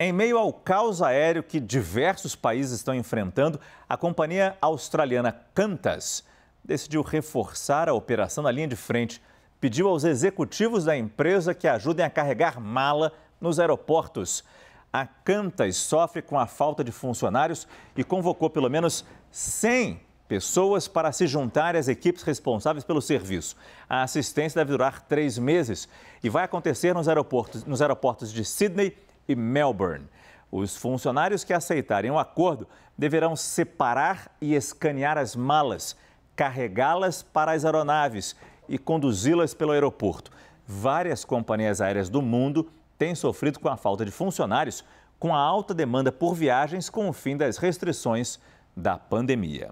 Em meio ao caos aéreo que diversos países estão enfrentando, a companhia australiana Qantas decidiu reforçar a operação na linha de frente. Pediu aos executivos da empresa que ajudem a carregar mala nos aeroportos. A Qantas sofre com a falta de funcionários e convocou pelo menos 100 pessoas para se juntar às equipes responsáveis pelo serviço. A assistência deve durar três meses e vai acontecer nos aeroportos, nos aeroportos de Sydney e Melbourne. Os funcionários que aceitarem o acordo deverão separar e escanear as malas, carregá-las para as aeronaves e conduzi-las pelo aeroporto. Várias companhias aéreas do mundo têm sofrido com a falta de funcionários, com a alta demanda por viagens com o fim das restrições da pandemia.